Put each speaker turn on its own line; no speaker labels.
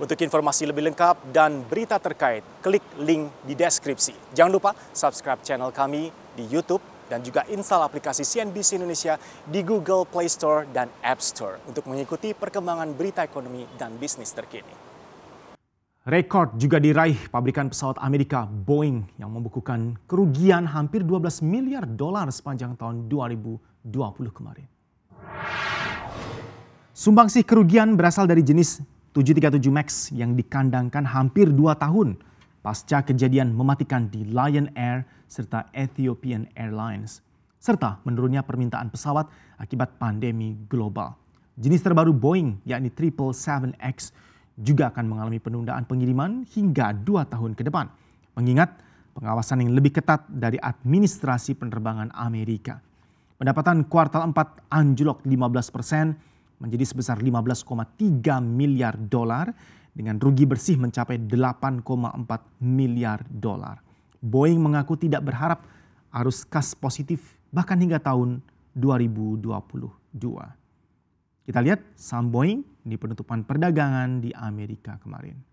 Untuk informasi lebih lengkap dan berita terkait, klik link di deskripsi. Jangan lupa subscribe channel kami di YouTube dan juga install aplikasi CNBC Indonesia di Google Play Store dan App Store untuk mengikuti perkembangan berita ekonomi dan bisnis terkini. Rekor juga diraih pabrikan pesawat Amerika Boeing yang membukukan kerugian hampir 12 miliar dolar sepanjang tahun 2020 kemarin. Sumbangsih kerugian berasal dari jenis 737 MAX yang dikandangkan hampir dua tahun pasca kejadian mematikan di Lion Air serta Ethiopian Airlines, serta menurunnya permintaan pesawat akibat pandemi global. Jenis terbaru Boeing, yakni 777X, juga akan mengalami penundaan pengiriman hingga dua tahun ke depan, mengingat pengawasan yang lebih ketat dari administrasi penerbangan Amerika. Pendapatan kuartal 4 anjlok 15 persen, menjadi sebesar 15,3 miliar dolar dengan rugi bersih mencapai 8,4 miliar dolar. Boeing mengaku tidak berharap arus kas positif bahkan hingga tahun 2022. Kita lihat saham Boeing di penutupan perdagangan di Amerika kemarin.